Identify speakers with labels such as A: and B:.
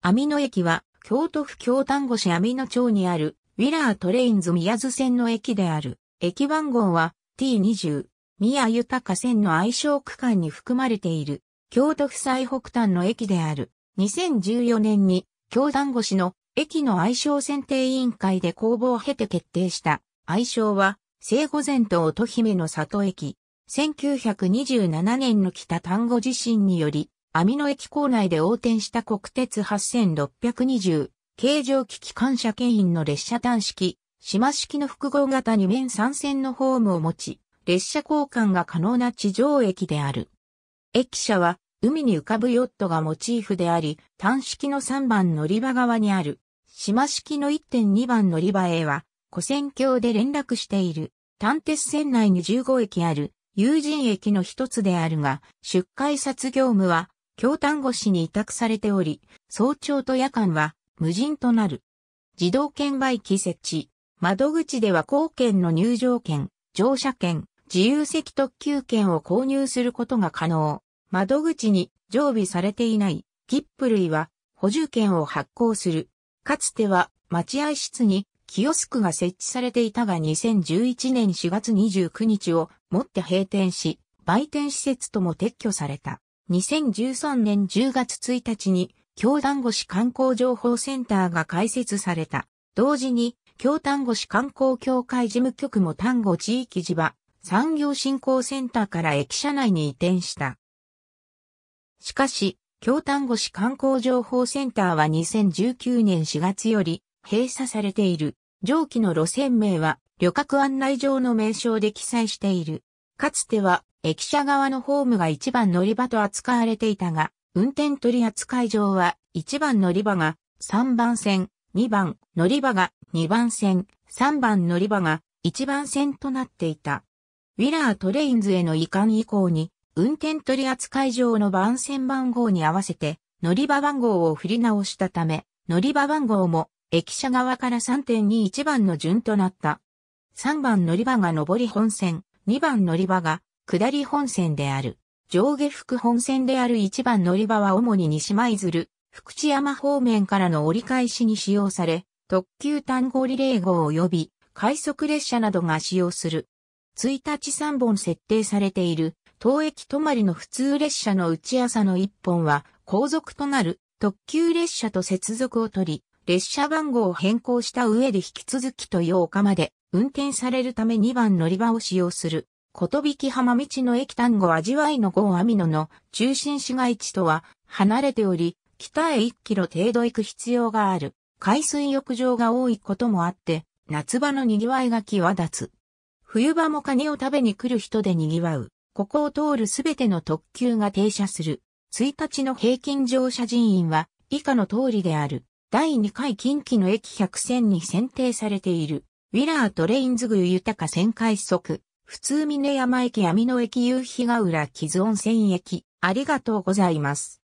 A: 網野駅は、京都府京丹後市網野町にある、ウィラートレインズ宮津線の駅である。駅番号は T20、宮豊線の愛称区間に含まれている、京都府最北端の駅である。2014年に、京丹後市の駅の愛称選定委員会で公募を経て決定した。愛称は、生後前と乙姫の里駅。1927年の北丹後地震により、網野駅構内で横転した国鉄8620、形状機機関車牽引の列車単式、島式の複合型2面3線のホームを持ち、列車交換が可能な地上駅である。駅舎は、海に浮かぶヨットがモチーフであり、単式の3番乗り場側にある、島式の1.2番乗り場へは、古戦橋で連絡している、単鉄線内に15駅ある、友人駅の一つであるが、出荷札業務は、京丹後市に委託されており、早朝と夜間は無人となる。自動券売機設置。窓口では後券の入場券、乗車券、自由席特急券を購入することが可能。窓口に常備されていない切符類は補充券を発行する。かつては待合室にキオスクが設置されていたが2011年4月29日をもって閉店し、売店施設とも撤去された。2013年10月1日に、京丹後市観光情報センターが開設された。同時に、京丹後市観光協会事務局も丹後地域地場産業振興センターから駅舎内に移転した。しかし、京丹後市観光情報センターは2019年4月より閉鎖されている。上記の路線名は旅客案内上の名称で記載している。かつては駅舎側のホームが一番乗り場と扱われていたが、運転取扱場は1番乗り場が3番線、2番乗り場が2番線、3番乗り場が1番線となっていた。ウィラートレインズへの移管以降に、運転取扱場の番線番号に合わせて乗り場番号を振り直したため、乗り場番号も駅舎側から3.21番の順となった。3番乗り場が上り本線、2番乗り場が下り本線である。上下副本線である1番乗り場は主に西舞鶴、福知山方面からの折り返しに使用され、特急単語リレー号及び快速列車などが使用する。1日3本設定されている、当駅止まりの普通列車の内朝の1本は、後続となる特急列車と接続を取り、列車番号を変更した上で引き続きと8日まで運転されるため2番乗り場を使用する、ことびき浜道の駅単語味わいの号網野の中心市街地とは離れており、北へ1キロ程度行く必要がある、海水浴場が多いこともあって、夏場の賑わいが際立つ。冬場もカニを食べに来る人で賑わう。ここを通るすべての特急が停車する。1日の平均乗車人員は以下の通りである。第2回近畿の駅100選に選定されている。ウィラートレインズグ豊カ旋回速、普通峰山駅網野駅夕日ヶ浦木津温泉駅、ありがとうございます。